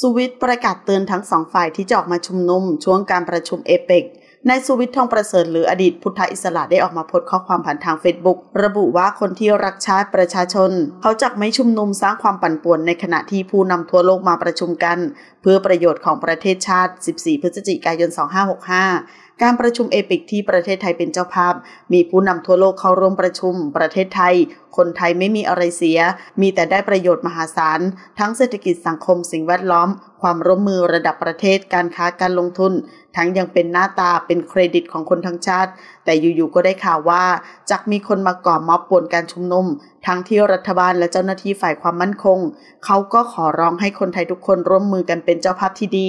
สุวิทย์ประกาศเตือนทั้งสองฝ่ายที่จะออกมาชุมนุมช่วงการประชุมเอเปกนายสุวิทย์ทองประเสริฐหรืออดีตพุทธอิสระได้ออกมาโพสต์ข้อความผ่านทางเฟซบุ๊กระบุว่าคนที่รักชาติประชาชน เขาจักไม่ชุมนุมสร้างความปั่นป่วนในขณะที่ผู้นำทั่วโลกมาประชุมกัน เพื่อประโยชน์ของประเทศชาติ 14 พฤศจิกายน 2565การประชุมเอปิกที่ประเทศไทยเป็นเจ้าภาพ มีผู้นำทั่วโลกเข้าร่วมประชุม ประเทศไทย คนไทยไม่มีอะไรเสีย มีแต่ได้ประโยชน์มหาศาล ทั้งเศรษฐกิจสังคมสิ่งแวดล้อม ความร่วมมือระดับประเทศการค้าการลงทุน ทั้งยังเป็นหน้าตาเป็นเครดิตของคนทั้งชาติ แต่อยู่ๆก็ได้ข่าวว่าจากมีคนมาก่อม็อบป่วนการชุมนุม ทั้งที่รัฐบาลและเจ้าหน้าที่ฝ่ายความมั่นคงเขาก็ขอร้องให้คนไทยทุกคนร่วมมือกันเป็นเจ้าภาพที่ดี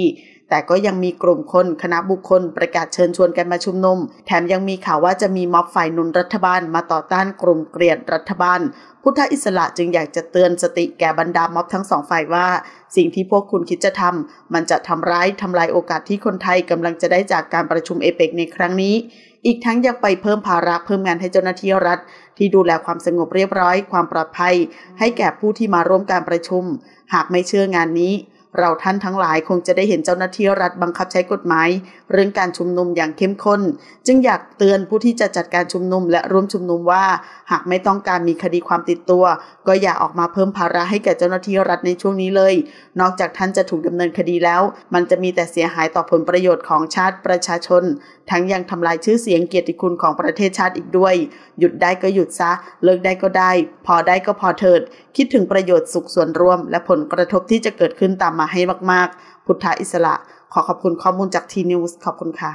แต่ก็ยังมีกลุ่มคนคณะบุคคลประกาศเชิญชวนกันมาชุมนุม แถมยังมีข่าวว่าจะมีม็อบฝ่ายนุนรัฐบาล มาต่อต้านกลุ่มเกลียดรัฐบาล พุทธอิสระจึงอยากจะเตือนสติแก่บรรดาม็อบทั้งสองฝ่ายว่า สิ่งที่พวกคุณคิดจะทำมันจะทำร้ายทำลายโอกาสที่คนไทยกำลังจะได้จากการประชุมเอเปกในครั้งนี้ อีกทั้งยังไปเพิ่มภาระเพิ่มงานให้เจ้าหน้าที่รัฐ ที่ดูแลความสงบเรียบร้อย ความปลอดภัย ให้แก่ผู้ที่มาร่วมการประชุม หากไม่เชื่องานนี้เราท่านทั้งหลายคงจะได้เห็นเจ้าหน้าที่รัฐบังคับใช้กฎหมาย เรื่องการชุมนุมอย่างเข้มข้นจึงอยากเตือนผู้ที่จะจัดการชุมนุม และร่วมชุมนุมว่า หากไม่ต้องการมีคดีความติดตัว ก็อย่าออกมาเพิ่มภาระให้แก่เจ้าหน้าที่รัฐในช่วงนี้เลย นอกจากท่านจะถูกดำเนินคดีแล้ว มันจะมีแต่เสียหายต่อผลประโยชน์ของชาติประชาชน ทั้งยังทำลายชื่อเสียงเกียรติคุณของประเทศชาติอีกด้วย หยุดได้ก็หยุดซะ เลิกได้ก็ได้ พอได้ก็พอเถิด คิดถึงประโยชน์สุขส่วนรวม และผลกระทบที่จะเกิดขึ้นตามมาให้มาก ๆ พุทธอิสระ ขอขอบคุณข้อมูลจากทีนิวส์ขอบคุณค่ะ